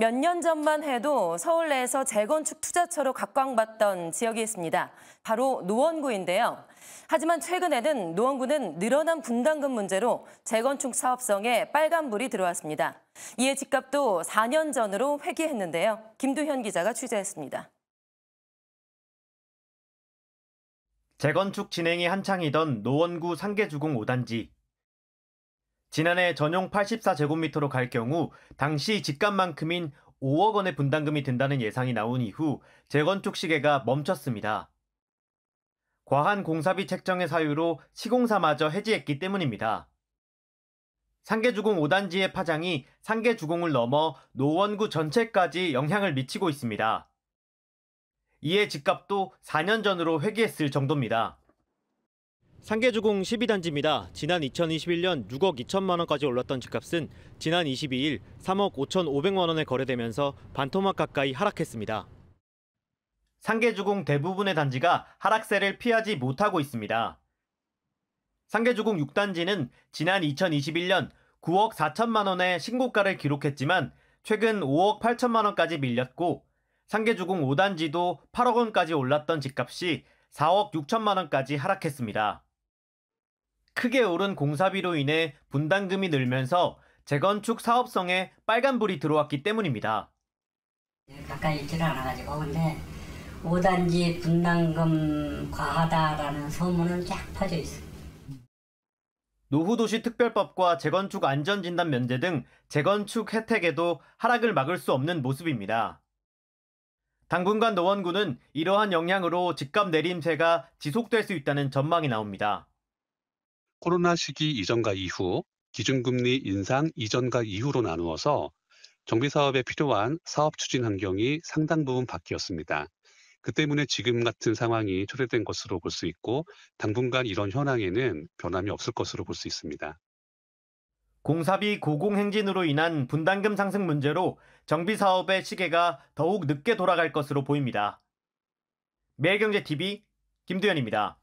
몇 년 전만 해도 서울 내에서 재건축 투자처로 각광받던 지역이 있습니다. 바로 노원구인데요. 하지만 최근에는 노원구는 늘어난 분담금 문제로 재건축 사업성에 빨간불이 들어왔습니다. 이에 집값도 4년 전으로 회귀했는데요. 김두현 기자가 취재했습니다. 재건축 진행이 한창이던 노원구 상계주공 5단지. 지난해 전용 84제곱미터로 갈 경우 당시 집값만큼인 5억 원의 분담금이 든다는 예상이 나온 이후 재건축 시계가 멈췄습니다. 과한 공사비 책정의 사유로 시공사마저 해지했기 때문입니다. 상계주공 5단지의 파장이 상계주공을 넘어 노원구 전체까지 영향을 미치고 있습니다. 이에 집값도 4년 전으로 회귀했을 정도입니다. 상계주공 12단지입니다. 지난 2021년 6억 2천만 원까지 올랐던 집값은 지난 22일 3억 5천5백만 원에 거래되면서 반토막 가까이 하락했습니다. 상계주공 대부분의 단지가 하락세를 피하지 못하고 있습니다. 상계주공 6단지는 지난 2021년 9억 4천만 원의 신고가를 기록했지만 최근 5억 8천만 원까지 밀렸고 상계주공 5단지도 8억 원까지 올랐던 집값이 4억 6천만 원까지 하락했습니다. 크게 오른 공사비로 인해 분담금이 늘면서 재건축 사업성에 빨간불이 들어왔기 때문입니다. 가까이 있지를 않아가지고 근데 5단지 분담금 과하다라는 소문은 쫙 퍼져 있어요. 노후도시 특별법과 재건축 안전진단 면제 등 재건축 혜택에도 하락을 막을 수 없는 모습입니다. 당분간 노원구는 이러한 영향으로 집값 내림세가 지속될 수 있다는 전망이 나옵니다. 코로나 시기 이전과 이후, 기준금리 인상 이전과 이후로 나누어서 정비 사업에 필요한 사업 추진 환경이 상당 부분 바뀌었습니다. 그 때문에 지금 같은 상황이 초래된 것으로 볼 수 있고 당분간 이런 현황에는 변함이 없을 것으로 볼 수 있습니다. 공사비 고공행진으로 인한 분담금 상승 문제로 정비 사업의 시계가 더욱 늦게 돌아갈 것으로 보입니다. 매일경제TV 김두현입니다.